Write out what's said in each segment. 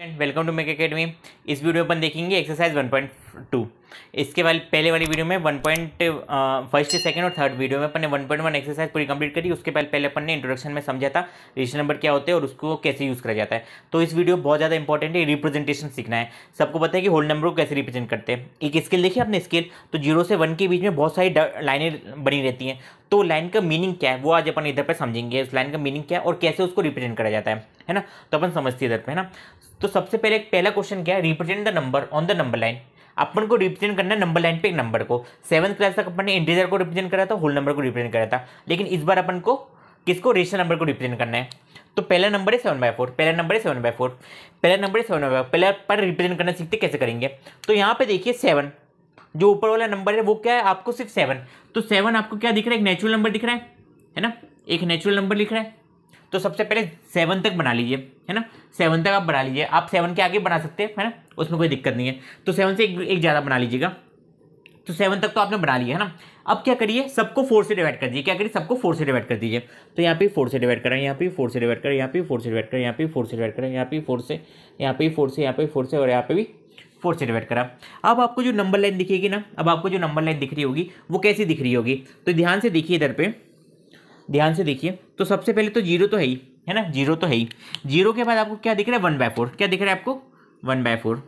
And welcome to make academy इस video अपन देखेंगे एक्सरसाइज 1.5 टू इसके बाद पहले वाली वीडियो में वन पॉइंट फर्स्ट सेकेंड और थर्ड वीडियो में अपने वन पॉइंट वन एक्सरसाइज पूरी कंप्लीट करी उसके पहले पहले अपन ने इंट्रोडक्शन में समझा था रजिस्टर नंबर क्या होते हैं और उसको कैसे यूज़ करा जाता है तो इस वीडियो बहुत ज़्यादा इंपॉर्टेंट है रिप्रेजेंटेशन सीखना है सबको पता है कि होल नंबर को कैसे रिप्रेजेंट करते हैं एक स्केल देखिए अपने स्केल तो जीरो से वन के बीच में बहुत सारी लाइनें बनी रहती हैं तो लाइन का मीनिंग क्या है वो आज अपन इधर पर समझेंगे उस लाइन का मीनिंग क्या है और कैसे उसको रिप्रेजेंट करा जाता है है ना तो अपन समझते हैं इधर पर है ना तो सबसे पहले पहला क्वेश्चन क्या है represent the number on the number line अपन को रिप्रेजेंट करना है नंबर लाइन पे एक नंबर को सेवन क्लास तक अपन ने इंटीजर को रिप्रेजेंट करा था होल नंबर को रिप्रेजेंट करा था लेकिन इस बार अपन को किसको रेशनल नंबर को रिप्रेजेंट करना है तो पहला नंबर है सेवन बाय फोर पहला नंबर है सेवन बाय फोर पहला नंबर है सेवन बाय पहला पर रिप्रेजेंट करना सीखते कैसे करेंगे तो यहाँ पे देखिए सेवन जो ऊपर वाला नंबर है वो क्या है आपको सिर्फ सेवन तो सेवन आपको क्या दिख रहा है एक नेचुरल नंबर दिख रहा है है ना एक नेचुरल नंबर लिख रहा है तो सबसे पहले सेवन तक बना लीजिए है ना सेवन तक आप बना लीजिए आप सेवन के आगे बना सकते हैं है ना उसमें कोई दिक्कत नहीं है तो सेवन से एक, एक ज़्यादा बना लीजिएगा तो सेवन तक तो आपने बना लिया है ना अब क्या करिए सबको फोर से डिवाइड कर दीजिए क्या करिए सबको फोर से डिवाइड कर दीजिए तो यहाँ पे फोर से डिवाइड करें यहाँ पे फोर से डिवाइड करें यहाँ पे फोर से डिवाइड करें यहाँ पे फोर से डिवाइड करें यहाँ पे फोर से यहाँ पे फोर से यहाँ पे फोर से और यहाँ पे भी फोर से डिवाइड करा अब आपको जो नंबर लाइन दिखेगी ना अब आपको जो नंबर लाइन दिख रही होगी वो कैसी दिख रही होगी तो ध्यान से देखिए इधर पर ध्यान से देखिए तो सबसे पहले तो जीरो तो है ही है ना जीरो तो है ही जीरो के बाद आपको क्या दिख रहा है वन बाय फोर क्या दिख रहा है आपको वन बाय फोर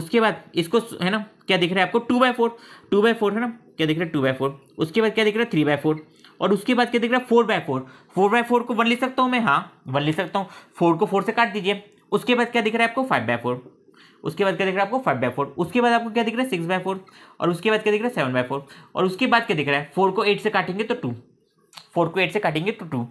उसके बाद इसको है ना क्या दिख रहा है आपको two by four two by four है ना क्या दिख रहा है टू बाय फोर उसके बाद क्या दिख रहा है थ्री बाय फोर और उसके बाद क्या दिख रहा है four by four four by four को वन लिख सकता हूँ मैं हाँ वन लिख सकता हूँ फोर को फोर से काट दीजिए उसके बाद क्या दिख रहा है आपको फाइव बाय फोर उसके बाद क्या दिख रहा है आपको फाइव बाय फोर उसके बाद आपको क्या दिख रहा है सिक्स बाय फोर और उसके बाद क्या दिख रहा है सेवन बाय फोर और उसके बाद क्या दिख रहा है फोर को एट से काटेंगे तो टू फोर को एट से काटेंगे तो टू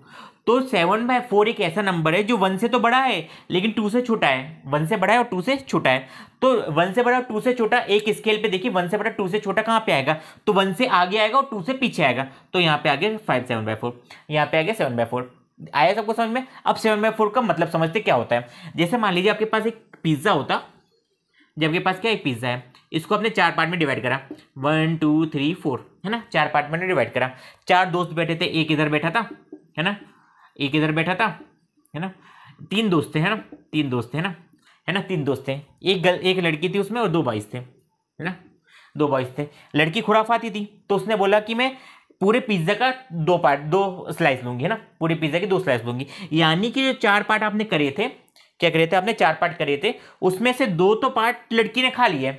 तो सेवन बाय फोर एक ऐसा नंबर है जो वन से तो बड़ा है लेकिन टू से छोटा है वन से बड़ा है और टू से छोटा है तो वन से बड़ा और टू से छोटा एक स्केल पे देखिए वन से बड़ा टू से छोटा कहाँ पे आएगा तो वन से आगे आएगा और टू से पीछे आएगा तो यहाँ पे आ गया फाइव सेवन बाय फोर यहाँ पे आ गया सेवन बाय फोर आया सबको समझ में अब सेवन बाय फोर का मतलब समझते क्या होता है जैसे मान लीजिए आपके पास एक पिज्ज़ा होता जबकि पास क्या एक पिज्ज़ा है इसको अपने चार पार्ट में डिवाइड करा वन टू थ्री फोर है ना चार पार्ट में डिवाइड करा चार दोस्त बैठे थे एक इधर बैठा था है ना एक इधर बैठा था है ना तीन दोस्त थे है ना तीन दोस्त थे ना है ना तीन दोस्त थे एक गल एक लड़की थी उसमें और दो बाईस थे है ना दो बॉयज थे लड़की खुराफाती थी तो उसने बोला कि मैं पूरे पिज्ज़ा का दो पार्ट दो स्लाइस लूँगी है ना पूरे पिज्ज़ा की दो स्लाइस लूंगी यानी कि जो चार पार्ट आपने करे थे क्या करे थे आपने चार पार्ट करे थे उसमें से दो तो पार्ट लड़की ने खा लिए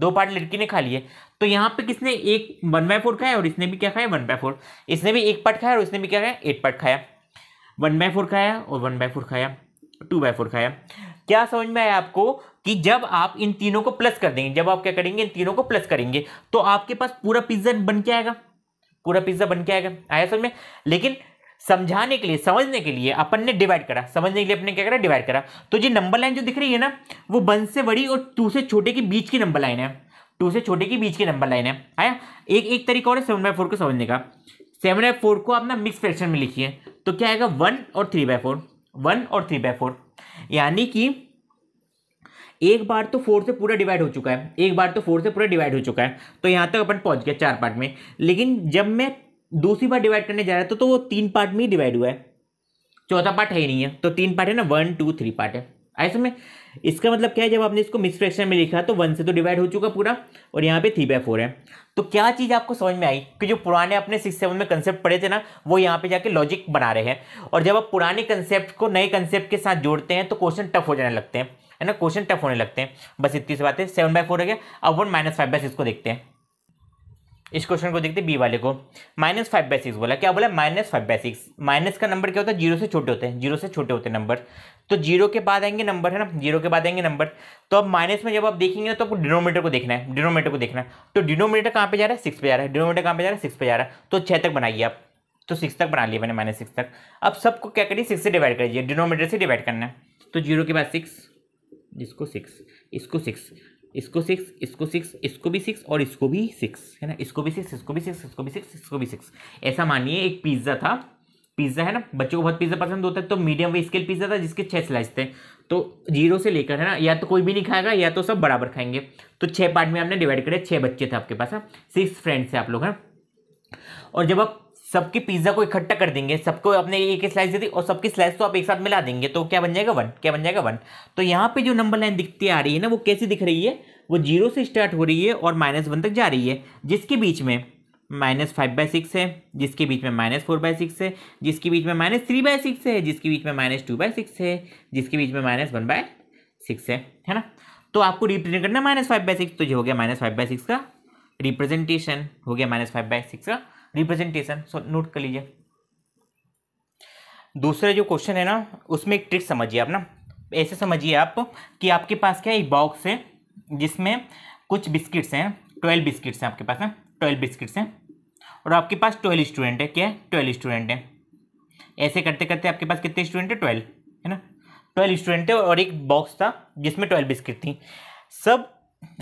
दो पार्ट लड़की ने खा लिए तो यहाँ पे किसने एक वन बाय फोर खाया और इसने भी क्या खाया वन बाय फोर इसने भी एक पार्ट खाया और इसने भी क्या खाया एट पार्ट खाया वन बाय फोर खाया और वन बाय फोर खाया टू बाय फोर खाया क्या समझ में आया आपको कि जब आप इन तीनों को प्लस कर देंगे जब आप क्या करेंगे इन तीनों को प्लस करेंगे तो आपके पास पूरा पिज्ज़ा बन के आएगा पूरा पिज्ज़ा बन के आएगा आया समझ में लेकिन समझाने के लिए समझने के लिए अपन ने डिवाइड करा समझने के लिए अपने क्या करा डिवाइड करा तो ये नंबर लाइन जो दिख रही है ना वो वन से बड़ी और टू से छोटे के बीच की नंबर लाइन है टू से छोटे के बीच की नंबर लाइन है आया एक एक तरीका और है सेवन बाय फोर को समझने का सेवन बाय फोर को आप ना मिक्स फ्रैक्शन में लिखिए तो क्या आएगा वन और थ्री बाय फोर वन और थ्री बाय फोर यानी कि एक बार तो फोर से पूरा डिवाइड हो चुका है एक बार तो फोर से पूरा डिवाइड हो चुका है तो यहाँ तक अपन पहुँच गया चार पार्ट में लेकिन जब मैं दूसरी बार डिवाइड करने जा रहा था तो, तो वो तीन पार्ट में ही डिवाइड हुआ है चौथा पार्ट है ही नहीं है तो तीन पार्ट है ना वन टू थ्री पार्ट है ऐसे में इसका मतलब क्या है जब आपने इसको मिस फ्रैक्शन में लिखा तो वन से तो डिवाइड हो चुका पूरा और यहाँ पे थ्री बाय फोर है तो क्या चीज़ आपको समझ में आई कि जो पुराने अपने सिक्स सेवन में कंसेप्ट पढ़े थे ना वो यहाँ पे जाके लॉजिक बना रहे हैं और जब आप पुराने कंसेप्ट को नए कंसेप्ट के साथ जोड़ते हैं तो क्वेश्चन टफ हो जाने लगते हैं है ना क्वेश्चन टफ होने लगते हैं बस इतनी सी बात है सेवन बाय फोर हो गया अब one minus five by six को देखते हैं इस क्वेश्चन को देखते बी वाले को माइनस फाइव बाई सिक्स बोला क्या बोला minus five by six minus का नंबर क्या होता है जीरो से छोटे होते हैं जीरो से छोटे होते हैं नंबर तो जीरो के बाद आएंगे नंबर है ना जीरो के बाद आएंगे नंबर तो अब माइनस में जब आप देखेंगे तो आपको डिनोमीटर को देखना है डिनोमीटर को देखना है तो डिनोमीटर कहाँ पे जा रहा है सिक्स पे जा रहा है डिनोमीटर कहाँ पे जा रहा है सिक्स पे जा रहा है तो छः तक बनाइए आप तो सिक्स तक बना लिया मैंने माइनस सिक्स तक अब सबको क्या करिए सिक्स से डिवाइड करिए डिनोमीटर से डिवाइड करना है तो जीरो के बाद सिक्स जिसको सिक्स इसको सिक्स इसको सिक्स इसको सिक्स इसको भी सिक्स और इसको भी सिक्स है ना इसको भी सिक्स इसको भी सिक्स इसको भी सिक्स इसको भी सिक्स ऐसा मानिए एक पिज्ज़ा था पिज्ज़ा है ना बच्चों को बहुत पिज्ज़ा पसंद होता है तो मीडियम वे स्केल पिज्ज़ा था जिसके छः स्लाइस थे तो जीरो से लेकर है ना या तो कोई भी नहीं खाएगा या तो सब बराबर खाएंगे तो छः पार्ट में आपने डिवाइड करे छः बच्चे थे आपके पास है सिक्स फ्रेंड्स है आप लोग हैं हाँ? और जब आप सबके पिज्ज़ा को इकट्ठा कर देंगे सबको अपने एक एक स्लाइस दे दी और सबकी स्लाइस तो आप एक साथ मिला देंगे तो क्या बन जाएगा वन क्या बन जाएगा वन तो यहाँ पे जो नंबर लाइन दिखती आ रही है ना वो कैसी दिख रही है वो जीरो से स्टार्ट हो रही है और माइनस वन तक जा रही है जिसके बीच में माइनस फाइव बाई सिक्स है जिसके बीच में माइनस फोर बाई सिक्स है जिसके बीच में माइनस थ्री बाई सिक्स है जिसके बीच में माइनस टू बाई सिक्स है जिसके बीच में माइनस वन बाय सिक्स है है ना तो आपको रिप्रेजेंट करना माइनस फाइव बाई सिक्स तो ये हो गया माइनस फाइव बाई सिक्स का रिप्रेजेंटेशन हो गया माइनस फाइव बाई सिक्स का रिप्रेजेंटेशन सो नोट कर लीजिए दूसरा जो क्वेश्चन है ना उसमें एक ट्रिक समझिए आप ना ऐसे समझिए आप कि आपके पास क्या एक बॉक्स है जिसमें कुछ बिस्किट्स हैं ट्वेल्व बिस्किट्स हैं आपके पास ना ट्वेल्व बिस्किट्स हैं और आपके पास ट्वेल्व स्टूडेंट है क्या है ट्वेल्व स्टूडेंट है ऐसे करते करते आपके पास कितने स्टूडेंट है ट्वेल्व है ना ट्वेल्व स्टूडेंट थे और एक बॉक्स था जिसमें ट्वेल्व बिस्किट थी सब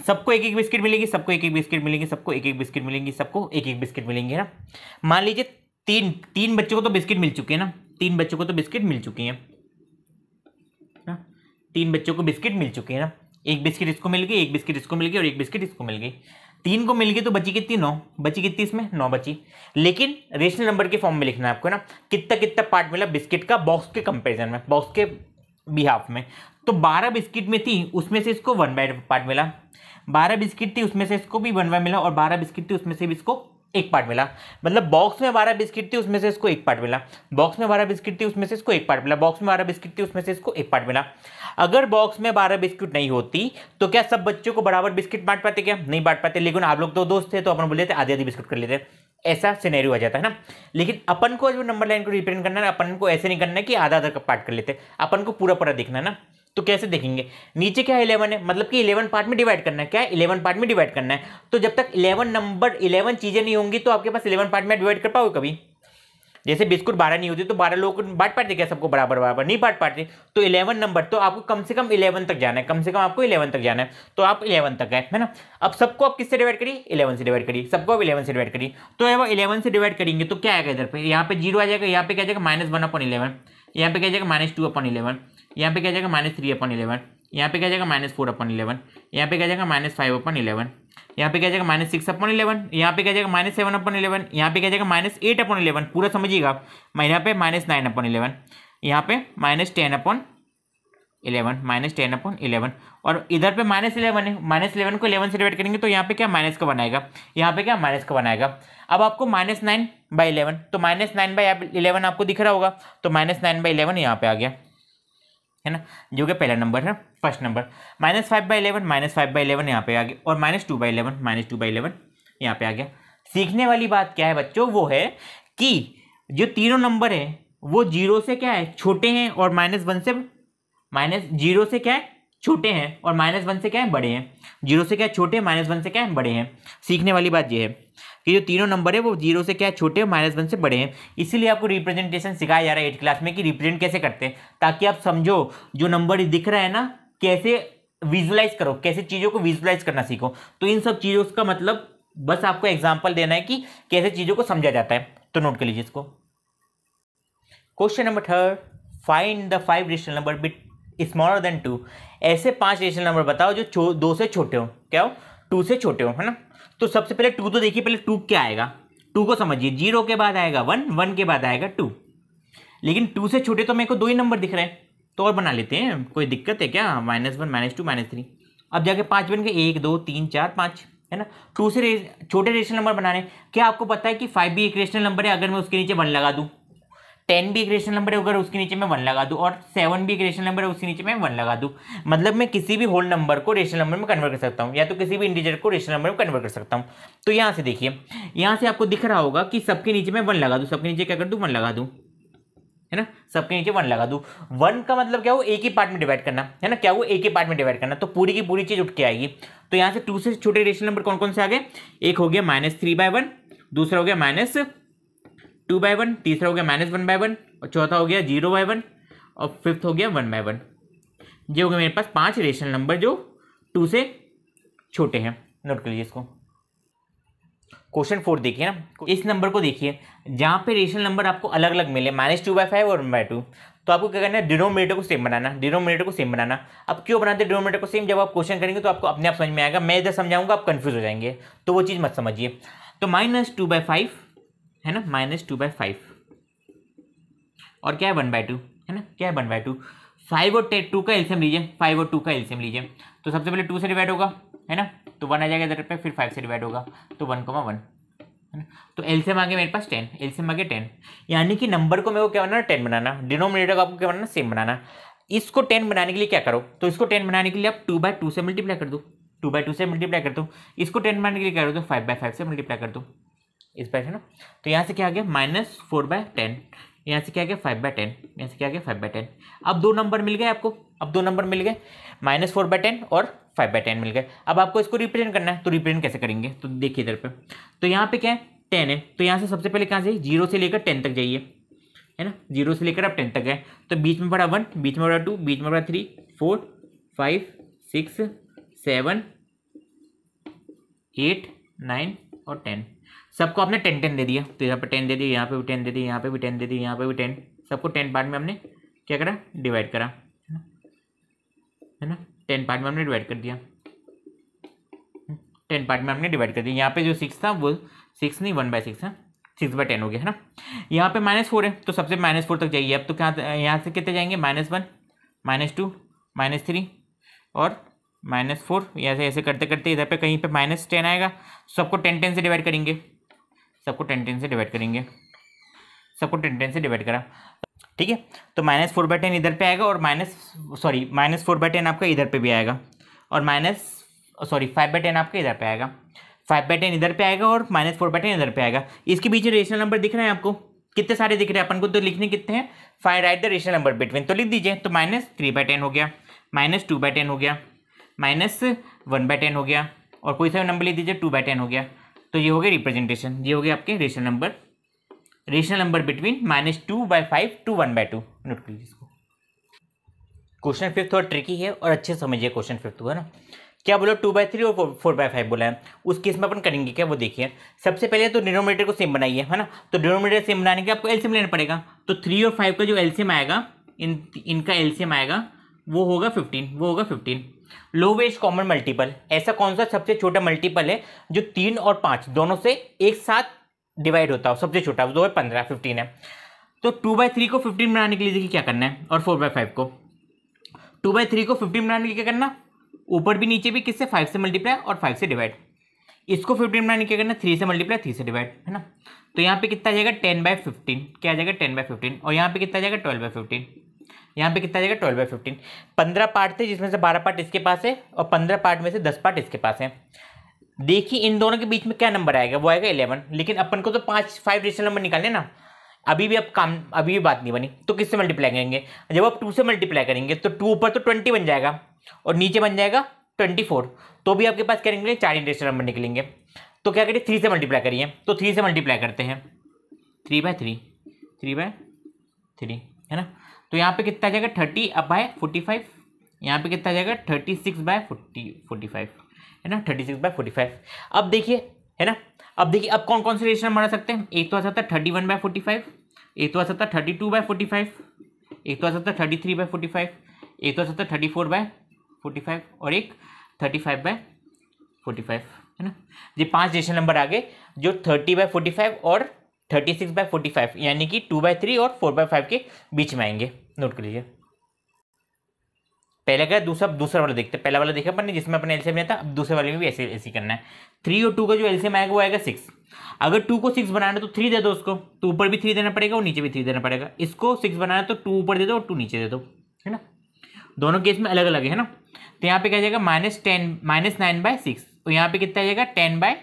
सबको एक एक बिस्किट मिलेगी सबको एक एक बिस्किट मिलेगी सबको एक एक बिस्किट मिलेंगी सबको एक एक बिस्किट मिलेंगे ना मान लीजिए तीन तीन बच्चों को तो बिस्किट मिल चुके हैं ना तीन बच्चों को तो बिस्किट मिल चुकी हैं ना तीन बच्चों को बिस्किट मिल चुके हैं ना एक बिस्किट इसको मिल गई एक बिस्किट इसको मिल गई और एक बिस्किट इसको मिल गई तीन को मिल गई तो बची कितनी नौ बची कितनी इसमें नौ बची लेकिन रेशनल नंबर के फॉर्म में लिखना है आपको ना कितना कितना पार्ट मिला बिस्किट का बॉक्स के कंपेरिजन में बॉक्स के बिहाफ में तो बारह बिस्किट में थी उसमें से इसको वन बाय पार्ट मिला बारह बिस्किट थी उसमें से इसको भी वन बाय मिला और बारह बिस्किट थी उसमें से भी इसको एक पार्ट मिला मतलब बॉक्स में बारह बिस्किट थी उसमें से इसको एक पार्ट मिला बॉक्स में बारह बिस्किट थी उसमें से इसको एक पार्ट मिला बॉक्स में बारह बिस्किट थी उसमें से इसको एक पार्ट मिला अगर बॉक्स में बारह बिस्किट नहीं होती तो क्या सब बच्चों को बराबर बिस्किट बांट पाते क्या नहीं बांट पाते लेकिन आप लोग दो तो दोस्त थे तो अपन बोले थे आधे आधी बिस्किट कर लेते ऐसा सिनेरियो आ जाता है ना लेकिन अपन को जो नंबर लाइन को रिप्रेजेंट करना है अपन को ऐसे नहीं करना है कि आधा आधा का पार्ट कर लेते अपन को पूरा पूरा देखना है ना तो कैसे देखेंगे नीचे क्या इलेवन है मतलब कि इलेवन पार्ट में डिवाइड करना है क्या इलेवन पार्ट में डिवाइड करना है तो जब तक इलेवन नंबर इलेवन चीज़ें नहीं होंगी तो आपके पास इलेवन पार्ट में डिवाइड कर पाओगे कभी जैसे बिस्कुट बारह नहीं होती तो बारह लोग बांट पाते क्या सबको बराबर बराबर नहीं बांट पाते तो इलेवन नंबर तो आपको कम से कम इलेवन तक जाना है कम से कम आपको इलेवन तक जाना है तो आप इलेवन तक है है ना अब सबको आप किससे डिवाइड करिए इलेवन से डिवाइड करिए सबको आप इलेवन से डिवाइड करिए तो अब इलेवन से डिवाइड करेंगे तो क्या आएगा इधर पर यहाँ पर जीरो आ जाएगा यहाँ पे क्या जाएगा माइनस वन अपॉन इलेवन यहाँ पे क्या जाएगा माइनस टू अपॉन इलेवन यहाँ पे क्या जाएगा माइनस थ्री अपन इलेवन यहाँ पे क्या जाएगा माइनस फोर अपन इलेवन यहाँ पे क्या जाएगा माइनस फाइव अपन इलेवन यहाँ पे क्या जाएगा माइनस सिक्स अपन इलेवन यहाँ पे क्या जाएगा माइनस सेवन अपन इलेवन यहाँ पे क्या जाएगा माइनस एट अपन इलेवन पूरा समझिएगा यहाँ पे माइनस नाइन अपन इलेवन यहाँ पे माइनस टेन अपन इलेवन माइनस टेन अपन इलेवन और इधर पे माइनस इलेवन है माइनस इलेवन को इलेवन से डिवाइड करेंगे तो यहाँ पे क्या माइनस का बनाएगा यहाँ पे क्या माइनस का बनाएगा अब आपको माइनस नाइन बाई इलेवन तो माइनस नाइन बाई इलेवन आपको दिख रहा होगा तो माइनस नाइन बाई इलेवन यहाँ पे आ गया है ना जो कि पहला नंबर है first number minus five by eleven minus five by eleven यहाँ पे आ गया और minus two by eleven minus two by eleven यहाँ पे आ गया सीखने वाली बात क्या है बच्चों वो है कि जो तीनों नंबर हैं वो जीरो से क्या है छोटे हैं और माइनस वन से माइनस जीरो से क्या है छोटे हैं और माइनस वन से क्या है बड़े हैं जीरो से क्या छोटे माइनस वन से क्या है बड़े हैं सीखने वाली बात यह है कि जो तीनों नंबर है वो जीरो से क्या छोटे और माइनस वन से बड़े हैं इसीलिए आपको रिप्रेजेंटेशन सिखाया जा रहा है एट क्लास में कि रिप्रेजेंट कैसे करते हैं ताकि आप समझो जो नंबर दिख रहा है ना कैसे विजुलाइज करो कैसे चीज़ों को विजुलाइज करना सीखो तो इन सब चीज़ों का मतलब बस आपको एग्जाम्पल देना है कि कैसे चीज़ों को समझा जाता है तो नोट कर लीजिए इसको question number third find the five digital number bit smaller than two ऐसे पांच रेशनल नंबर बताओ जो दो से छोटे हो क्या हो टू से छोटे हो है ना तो सबसे पहले टू तो देखिए पहले टू क्या आएगा टू को समझिए जीरो के बाद आएगा वन वन के बाद आएगा टू लेकिन टू से छोटे तो मेरे को दो ही नंबर दिख रहे हैं तो और बना लेते हैं कोई दिक्कत है क्या minus one minus two minus three अब जाके पाँच बन गए एक दो तीन चार पाँच है ना टू से छोटे रेशनल नंबर बनाने क्या आपको पता है कि फाइव भी एक रेशनल नंबर है अगर मैं उसके नीचे वन लगा दूँ टेन भी इक्रेशन नंबर है अगर उसके नीचे मैं वन लगा दूँ और सेवन भी इक्रेशन नंबर है उसके नीचे मैं वन लगा दूँ मतलब मैं किसी भी होल नंबर को रेशनल नंबर में कन्वर्ट कर सकता हूँ या तो किसी भी इंडिजिट को रेशनल नंबर में कन्वर्ट कर सकता हूँ तो यहाँ से देखिए यहाँ से आपको दिख रहा होगा कि सबके नीचे मैं वन लगा दूँ सबके नीचे क्या कर दूँ वन लगा दूँ है ना सबके नीचे वन लगा दूँ वन का मतलब क्या हो एक ही पार्ट में डिवाइड करना है ना क्या हो एक ही पार्ट में डिवाइड करना तो पूरी की पूरी चीज़ उठ के आएगी तो यहाँ से टू से छोटे रेशनल नंबर कौन कौन से आ गए एक हो गया माइनस थ्री बाय वन दूसरा हो गया माइनस टू बाय वन तीसरा हो गया माइनस वन बाय वन और चौथा हो गया जीरो बाय वन और फिफ्थ हो गया वन बाय वन ये हो गया मेरे पास पांच रेशनल नंबर जो टू से छोटे हैं नोट कर लीजिए इसको क्वेश्चन फोर देखिए ना इस नंबर को देखिए जहाँ पे रेशनल नंबर आपको अलग अलग मिले माइनस टू बाई फाइव और वन बाय टू तो आपको क्या करना है डिनोमीटर को सेम बनाना डिनोमीटर को सेम बनाना अब क्यों बनाते हैं डिनोमीटर को सेम जब आप क्वेश्चन करेंगे तो आपको अपने आप समझ में आएगा मैं इधर समझाऊंगा आप कन्फ्यूज हो जाएंगे तो वो चीज़ मत समझिए तो माइनस टू बाई फाइव है ना माइनस टू बाई फाइव और क्या है वन बाय टू है ना क्या है वन बाय टू फाइव और टू का एल्सियम लीजिए फाइव और टू का एल्सियम लीजिए तो सबसे पहले टू से डिवाइड होगा है ना तो वन आ जाएगा इधर पे फिर फाइव से डिवाइड होगा तो वन कोमा वन है ना तो एल्सियम आगे मेरे पास टेन एल्सियम आगे टेन यानी कि नंबर को मेरे को क्या बनाना टेन बनाना डिनोमिनेटर को आपको क्या बनाना सेम बनाना इसको टेन बनाने के लिए क्या करो तो इसको टेन बनाने के लिए आप टू बाय टू से मल्टीप्लाई कर दो टू बाय टू से मल्टीप्लाई कर दो इसको टेन बनाने के लिए क्या करो तो फाइव बाय फाइव से मल्टीप्लाई कर दो इस पर है ना तो यहाँ से क्या आ गया माइनस फोर बाय टेन यहाँ से क्या आ गया फाइव बाय टेन यहाँ से क्या आ गया फाइव बाय टेन अब दो नंबर मिल गए आपको अब दो नंबर मिल गए माइनस फोर बाय टेन और फाइव बाय टेन मिल गए अब आपको इसको रिप्रेजेंट करना है तो रिप्रेजेंट कैसे करेंगे तो देखिए इधर पे तो यहाँ पे क्या है टेन है तो यहाँ से सबसे पहले कहाँ से जीरो से लेकर टेन तक जाइए है ना जीरो से लेकर आप टेन तक गए तो बीच में बड़ा वन बीच में बड़ा टू बीच में बड़ा three four five six seven eight nine और टेन सबको आपने टेन टेन दे दिया तो यहाँ पे टेन दे दिया यहाँ पे भी टेन दे दिया यहाँ पे भी टेन दे दिया यहाँ पे भी टेन सबको टेन पार्ट में हमने क्या करा डिवाइड करा है ना टेन पार्ट में हमने डिवाइड कर दिया टेन पार्ट में हमने डिवाइड कर दिया यहाँ पे जो सिक्स था वो सिक्स नहीं वन बाय सिक्स है सिक्स बाय टेन हो गया है ना यहाँ पे माइनस फोर है तो सबसे माइनस फोर तक जाइए अब तो क्या यहाँ से कितने जाएंगे minus one minus two minus three और माइनस फोर ऐसे ऐसे करते करते इधर पे कहीं पे माइनस टेन आएगा सबको टेन टेन से डिवाइड करेंगे सबको टेन टेन से डिवाइड करेंगे सबको टेन टेन से डिवाइड करा ठीक है तो माइनस फोर बाई टेन इधर पे आएगा और minus sorry minus four by ten आपका इधर पे भी आएगा और minus sorry five by ten आपका इधर पे आएगा फाइव बाई टेन इधर पे आएगा और माइनस फोर बाई टेन इधर पे आएगा इसके बीच रेशनल नंबर दिख रहे हैं आपको कितने सारे दिख रहे हैं अपन को तो लिखने कितने हैं five write the rational number between तो लिख दीजिए तो माइनस थ्री बाई टेन हो गया माइनस टू बाई टेन हो गया माइनस वन बाई टेन हो गया और कोई सा नंबर लिख दीजिए टू बाई टेन हो गया तो ये हो गया रिप्रेजेंटेशन ये हो गया आपके rational number rational number between minus two by five to one by two note कर लीजिए इसको क्वेश्चन फिफ्थ थोड़ा ट्रिकी है और अच्छे समझिए क्वेश्चन फिफ्थ है ना क्या बोला टू बाई थ्री और फोर बाय फाइव बोला है उस केस में अपन करेंगे क्या वो देखिए सबसे पहले तो डिनोमीटर को सेम बनाइए है ना तो डिनोमीटर सेम बनाने के आपको एलसीएम लेना पड़ेगा तो थ्री और फाइव का जो एलसीएम आएगा इन इनका एलसीएम आएगा वो होगा फिफ्टीन वो होगा फिफ्टीन लोवेस्ट कॉमन मल्टीपल ऐसा कौन सा सबसे छोटा मल्टीपल है जो तीन और पाँच दोनों से एक साथ डिवाइड होता हो सबसे छोटा दो है पंद्रह फिफ्टीन है तो टू बाई थ्री को फिफ्टीन बनाने के लिए देखिए क्या करना है और फोर बाई फाइव को टू बाई थ्री को फिफ्टीन बनाने के लिए क्या करना ऊपर भी नीचे भी किससे फाइव से मल्टीप्लाई और फाइव से डिवाइड इसको फिफ्टीन बनाने के करना थ्री से मल्टीप्लाई थ्री से डिवाइड है ना तो यहाँ पे कितना आ जाएगा टेन बाई फिफ्टीन क्या आ जाएगा टेन बाई फिफ्टीन और यहाँ पे कितना आ जाएगा ट्वेल्व बाई फिफ्टीन यहाँ पे कितना जाएगा ट्वेल्व बाई फिफ्टीन पंद्रह पार्ट थे जिसमें से बारह पार्ट इसके पास है और पंद्रह पार्ट में से दस पार्ट इसके पास है देखिए इन दोनों के बीच में क्या नंबर आएगा वो आएगा इलेवन लेकिन अपन को तो पाँच फाइव रेशनल नंबर निकालने ना अभी भी अब काम अभी भी बात नहीं बनी तो किससे मल्टीप्लाई करेंगे जब आप टू से मल्टीप्लाई करेंगे तो टू ऊपर तो ट्वेंटी बन जाएगा और नीचे बन जाएगा ट्वेंटी फोर तो भी आपके पास क्या निकलेंगे चार इंडेशनल नंबर निकलेंगे तो क्या करिए थ्री से मल्टीप्लाई करिए तो थ्री से मल्टीप्लाई करते हैं three by three three by three है ना तो यहाँ पे कितना आ जाएगा थर्टी अब बाय फोर्टी फाइव यहाँ पे कितना आ जाएगा thirty six by forty forty five है ना thirty six by forty five अब देखिए है ना अब देखिए अब कौन कौन से रेशन बना सकते हैं एक तो आ सकता है thirty one by forty five एक तो आ सकता है thirty two by forty five एक तो आ सकता है thirty three by forty five एक तो आ सकता है thirty four by forty five और एक thirty five by forty five है ना ये पांच रेशन नंबर आ गए जो थर्टी बाय फोर्टी फाइव और thirty six by forty five यानी कि टू बाय थ्री और फोर बाय फाइव के बीच में आएंगे नोट कर लीजिए पहला क्या दूसरा दूसरा वाला देखते हैं पहला वाला देखा अपने जिसमें अपने एलसीएम लिया था अब दूसरे वाले में भी ऐसे ऐसे करना है थ्री और टू का जो एलसीएम आएगा वो आएगा सिक्स अगर टू को सिक्स बनाना है तो थ्री दे दो उसको तो ऊपर भी थ्री देना पड़ेगा और नीचे भी थ्री देना पड़ेगा इसको सिक्स बनाना है तो टू ऊपर दे दो और टू नीचे दे दो है ना दोनों केस में अलग अलग है ना तो यहाँ पे क्या जाएगा minus ten minus nine by six और यहाँ पे कितना आ जाएगा ten by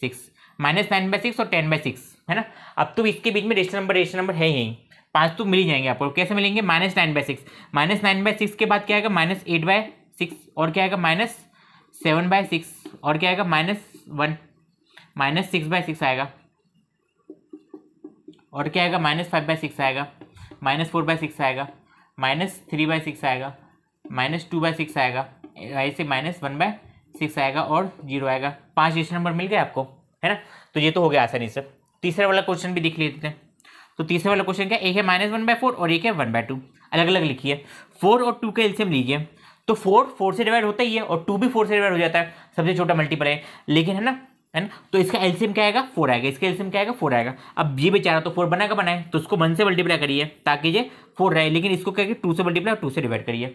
six minus nine by six और टेन बाय सिक्स है ना अब तो इसके बीच में रजिस्टर नंबर रजिस्टर नंबर है ही पाँच तो मिल जाएंगे आपको कैसे मिलेंगे minus nine by six minus nine by six के बाद क्या आएगा माइनस एट बाय सिक्स और क्या आएगा माइनस सेवन बाय सिक्स और क्या आएगा minus one minus six by six आएगा और क्या आएगा माइनस फाइव बाय सिक्स आएगा माइनस फोर बाय सिक्स आएगा माइनस थ्री बाय सिक्स आएगा माइनस टू बाय सिक्स आएगा ऐसे माइनस वन बाय सिक्स आएगा और जीरो आएगा पाँच रजिस्टर नंबर मिल गया आपको है ना तो ये तो हो गया आसानी से तीसरे वाला क्वेश्चन भी दिख लेते हैं तो तीसरे वाला क्वेश्चन क्या एक है माइनस वन बाय फोर और एक है वन बाय टू अलग अलग लिखिए फोर और टू के एल्सियम लीजिए तो फोर फोर से डिवाइड होता ही है और टू भी फोर से डिवाइड हो जाता है सबसे छोटा मल्टीपल है लेकिन है ना है ना तो इसका एल्सियम क्या आएगा फोर आएगा इसका एल्सियम क्या आएगा फोर आएगा अब ये बेचारा तो फोर बनाएगा बनाए तो उसको वन से मल्टीप्लाई करिए ताकि ये फोर रहे लेकिन इसको क्या टू से मल्टीप्लाई और टू से डिवाइड करिए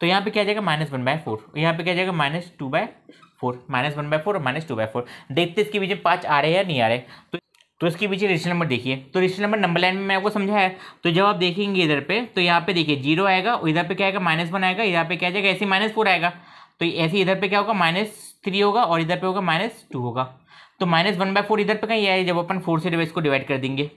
तो यहाँ पे क्या जाएगा माइनस वन बाय फोर यहाँ पे क्या जाएगा minus two by four minus one by four और माइनस टू बाय फोर देखते इसके बीच में पाँच आ रहे हैं या नहीं आ रहे तो तो इसके पीछे रिश्ते नंबर देखिए तो रिश्ते नंबर नंबर लाइन में मैं आपको समझाया तो जब आप देखेंगे इधर पे तो यहाँ पे देखिए जीरो आएगा और इधर पे क्या आएगा माइनस वन आएगा इधर पे क्या जाएगा ऐसे माइनस फोर आएगा तो ऐसे इधर पे क्या होगा माइनस थ्री होगा और इधर पे होगा माइनस टू होगा तो माइनस वन बाय फोर इधर पर कहीं आएगा जब अपन फोर से इसको डिवाइड कर देंगे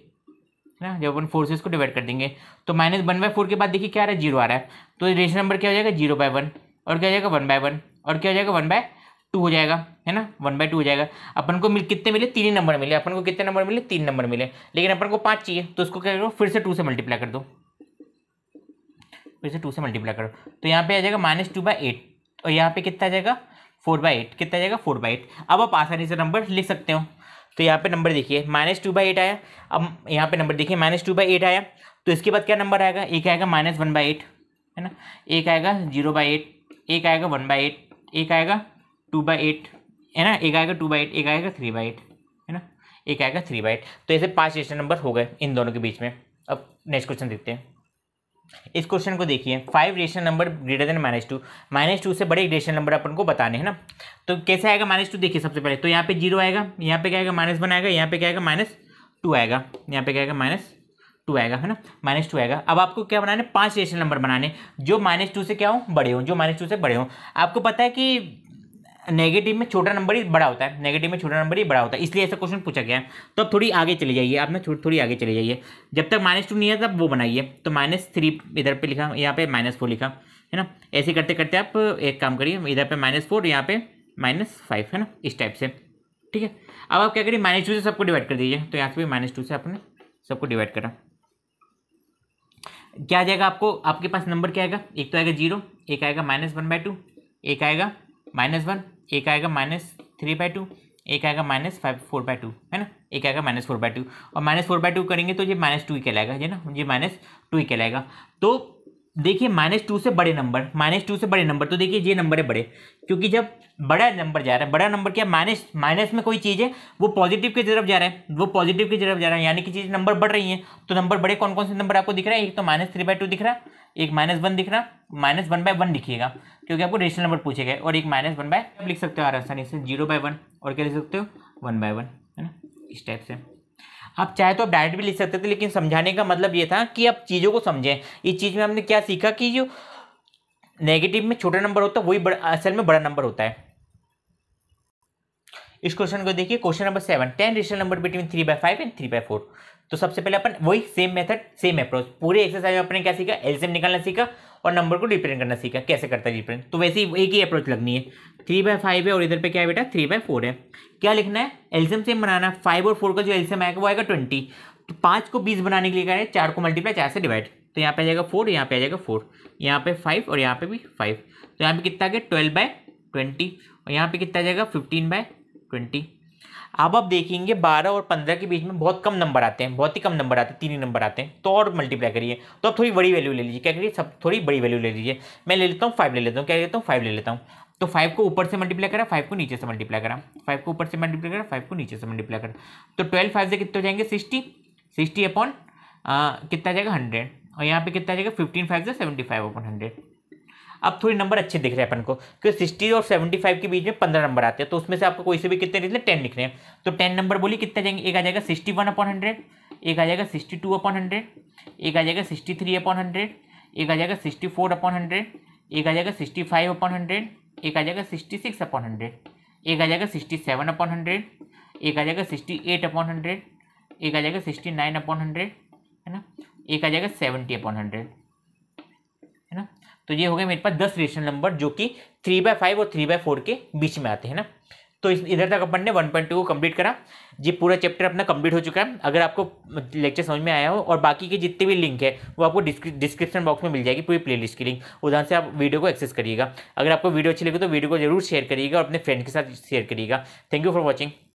है ना जब अपन फोर से इसको डिवाइड कर देंगे तो माइनस वन बाय फोर के बाद देखिए क्या आ रहा है जीरो आ रहा है तो रिश्ते नंबर क्या हो जाएगा जीरो बाय वन और क्या हो जाएगा वन बाय वन और क्या हो जाएगा वन बाय टू हो जाएगा है ना वन बाई टू हो जाएगा अपन को मिल कितने मिले तीन ही नंबर मिले अपन को कितने नंबर मिले तीन नंबर मिले लेकिन अपन को पाँच चाहिए तो उसको क्या करो फिर से टू से मल्टीप्लाई कर दो फिर से टू से मल्टीप्लाई करो तो यहाँ पे आ जाएगा माइनस टू बाई एट और यहाँ पे कितना आ जाएगा फोर बाई एट कितना आ जाएगा फोर बाई एट अब आप आसानी से नंबर लिख सकते हो तो यहाँ पे नंबर देखिए माइनस टू बाई एट आया अब यहाँ पे नंबर देखिए माइनस टू बाई एट आया तो इसके बाद क्या नंबर आएगा एक आएगा माइनस वन बाई एट है ना एक आएगा जीरो बाई एट एक आएगा वन बाई एट एक आएगा टू बाई एट है ना एक आएगा टू बाई एट एक आएगा थ्री बाई एट है ना एक आएगा थ्री बाई एट तो ऐसे पाँच रेशन नंबर हो गए इन दोनों के बीच में अब नेक्स्ट क्वेश्चन देखते हैं इस क्वेश्चन को देखिए five ration number greater than minus two minus two से बड़े रेशन नंबर अपन को बताने हैं ना तो कैसे आएगा माइनस टू देखिए सबसे पहले तो यहाँ पे जीरो आएगा यहाँ पे क्या आएगा माइनस वन आएगा यहाँ पे क्या आएगा माइनस टू आएगा यहाँ पे क्या आएगा माइनस टू आएगा है ना माइनस टू आएगा अब आपको क्या बनाने पाँच रेशन नंबर बनाने जो माइनस टू से क्या हो बड़े हों जो माइनस टू से बड़े हों आपको पता है कि नेगेटिव में छोटा नंबर ही बड़ा होता है नेगेटिव में छोटा नंबर ही बड़ा होता है इसलिए ऐसा क्वेश्चन पूछा गया है तो अब थोड़ी आगे चले जाइए आप ना थोड़ी आगे चले जाइए जब तक माइनस टू नहीं है तब वो बनाइए तो माइनस थ्री इधर पे लिखा यहाँ पे माइनस फोर लिखा है ना ऐसे करते करते आप एक काम करिए इधर पर माइनस फोर यहाँ पे माइनस फाइव है ना इस टाइप से ठीक है अब आप क्या करिए माइनस टू से सबको डिवाइड कर दीजिए तो यहाँ से भी माइनस टू से आपने सबको डिवाइड करा क्या आ जाएगा आपको आपके पास नंबर क्या आएगा एक तो आएगा जीरो एक आएगा माइनस वन बाय टू एक आएगा माइनस वन एक आएगा माइनस थ्री बाई टू एक आएगा minus five four by two है ना एक आएगा माइनस फोर बाई टू और माइनस फोर बाई टू करेंगे तो ये माइनस टू ही कहलाएगा है ना ये माइनस टू ही कहलाएगा तो देखिए माइनस टू से बड़े नंबर माइनस टू से बड़े नंबर तो देखिए ये नंबर है बड़े क्योंकि जब बड़ा नंबर जा रहा है बड़ा नंबर क्या माइनस माइनस में कोई चीज़ है वो पॉजिटिव की तरफ जा रहा है वो पॉजिटिव की तरफ जा रहा है यानी कि चीज़ नंबर बढ़ रही है तो नंबर बड़े कौन कौन से नंबर आपको तो दिख रहा है एक तो माइनस थ्री बाई टू दिख रहा है एक माइनस वन दिख रहा माइनस वन बाय वन लिखिएगा क्योंकि आपको रेशनल नंबर पूछे गए और एक माइनस वन बाय आप लिख सकते हो आसानी से जीरो बाय वन और क्या लिख सकते हो वन बाय वन है ना इस टाइप से आप चाहे तो आप डायरेक्ट भी लिख सकते थे लेकिन समझाने का मतलब ये था कि आप चीज़ों को समझें इस चीज़ में हमने क्या सीखा कि जो नेगेटिव में छोटा नंबर होता है वही बड़ा असल में बड़ा नंबर होता है इस क्वेश्चन को देखिए question number seven ten rational number between three by five and three by four तो सबसे पहले अपन वही सेम मेथड सेम अप्रोच पूरे एक्सरसाइज में अपने क्या सीखा एल्सियम निकालना सीखा और नंबर को रिप्रेजेंट करना सीखा कैसे करता है रिप्रेजेंट तो वैसे ही एक ही अप्रोच लगनी है थ्री बाय फाइव है और इधर पे क्या है बेटा थ्री बाय फोर है क्या लिखना है एल्सियम सेम बनाना फाइव और फोर का जो एल्सियम आएगा वो आएगा ट्वेंटी तो पाँच को बीस बनाने के लिए क्या है चार को मल्टीप्लाई चार से डिवाइड तो यहाँ पे आ जाएगा फोर यहाँ पे आ जाएगा फोर यहाँ पे फाइव और यहाँ पे भी फाइव तो यहाँ पे कितना आ गया ट्वेल्व बाय ट्वेंटी और यहाँ पे कितना आ जाएगा फिफ्टीन बाय ट्वेंटी अब आप देखेंगे बारह और पंद्रह के बीच में बहुत कम नंबर आते हैं बहुत ही कम नंबर आते हैं तीन ही नंबर आते हैं तो और मल्टीप्लाई करिए तो आप थोड़ी बड़ी वैल्यू ले लीजिए क्या करिए सब थोड़ी बड़ी वैल्यू ले लीजिए मैं ले लेता हूँ फाइव ले लेता हूँ क्या लेता हूँ फाइव ले लेता हूँ तो फाइव को ऊपर से मल्टीप्लाई करा फाइव को नीचे से मल्टीप्लाई करा फाइव को ऊपर से मल्टीप्लाई करा फाइव को नीचे से मल्टीप्लाई करा तो ट्वेल्व फाइव से कितने हो जाएंगे सिक्सटी सिक्सटी अपॉन कितना जाएगा हंड्रेड और यहाँ पे कितना जाएगा फिफ्टीन फाइव से सेवेंटी फाइव अपॉन हंड्रेड अब थोड़ी नंबर अच्छे दिख रहे हैं अपन को क्योंकि सिक्सटी और सेवेंटी फाइव के बीच में पंद्रह नंबर आते हैं तो उसमें से आपको कोई से भी कितने निकले टेन रहे हैं तो टेन नंबर बोली कितने जाएंगे एक आ जाएगा सिक्सटी वन अपॉन हंड्रेड एक आ जाएगा सिक्सटी टू अपॉन हंड्रेड एक आ जाएगा सिक्सटी थ्री अपॉन हंड्रेड एक आ जाएगा सिक्सटी फोर अपॉन हंड्रेड एक आ जाएगा सिक्सटी फाइव अपॉन हंड्रेड एक आ जाएगा सिक्सटी सिक्स अपॉन हंड्रेड एक आ जाएगा सिक्सटी सेवन अपॉन हंड्रेड एक आ जाएगा सिक्सटी एट अपॉन हंड्रेड एक आ जाएगा सिक्सटी नाइन अपॉन हंड्रेड है ना एक आ जाएगा सेवेंटी अपॉन हंड्रेड तो ये हो गया मेरे पास दस रेशनल नंबर जो कि थ्री बाय फाइव और थ्री बाय फोर के बीच में आते हैं ना तो इधर तक अपन ने वन पॉइंट टू को कम्प्लीट करा ये पूरा चैप्टर अपना कंप्लीट हो चुका है अगर आपको लेक्चर समझ में आया हो और बाकी के जितने भी लिंक है वो आपको डिस्क्रिप्शन बॉक्स में मिल जाएगी पूरी प्लेलिस्ट की लिंक उधर से आप वीडियो को एक्सेस करिएगा अगर आपको वीडियो अच्छी लगे तो वीडियो को जरूर शेयर करिएगा और अपने फ्रेंड के साथ शेयर करिएगा थैंक यू फॉर वॉचिंग